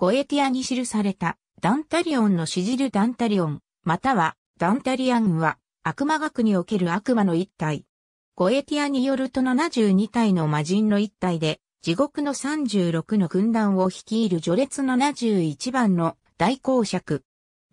ゴエティアに記されたダンタリオンのしじるダンタリオン、またはダンタリアンは悪魔学における悪魔の一体。ゴエティアによると72体の魔人の一体で、地獄の36の軍団を率いる序列71番の大公爵。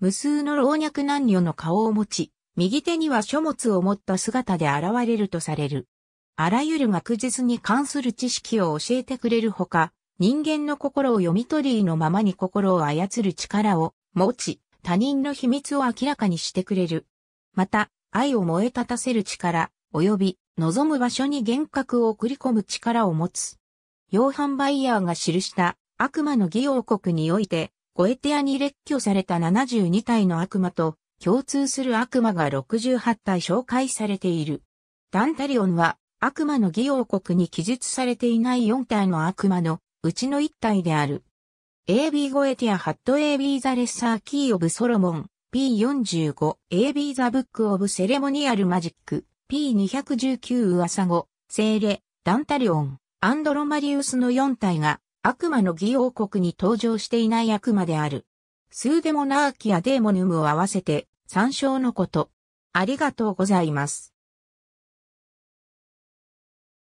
無数の老若男女の顔を持ち、右手には書物を持った姿で現れるとされる。あらゆる学術に関する知識を教えてくれるほか、人間の心を読み取りのままに心を操る力を持ち、他人の秘密を明らかにしてくれる。また、愛を燃え立たせる力、及び望む場所に幻覚を送り込む力を持つ。ヨーハン・バイヤーが記した悪魔の義王国において、ゴエテアに列挙された72体の悪魔と共通する悪魔が68体紹介されている。ダンタリオンは悪魔の義王国に記述されていない4体の悪魔のうちの一体である。AB ゴエティアハット AB ザレッサーキーオブソロモン P45 AB ザブックオブセレモニアルマジック P219 噂セ精霊ダンタリオンアンドロマリウスの4体が悪魔の義王国に登場していない悪魔である。スーデモナーキアデーモヌムを合わせて参照のこと。ありがとうございます。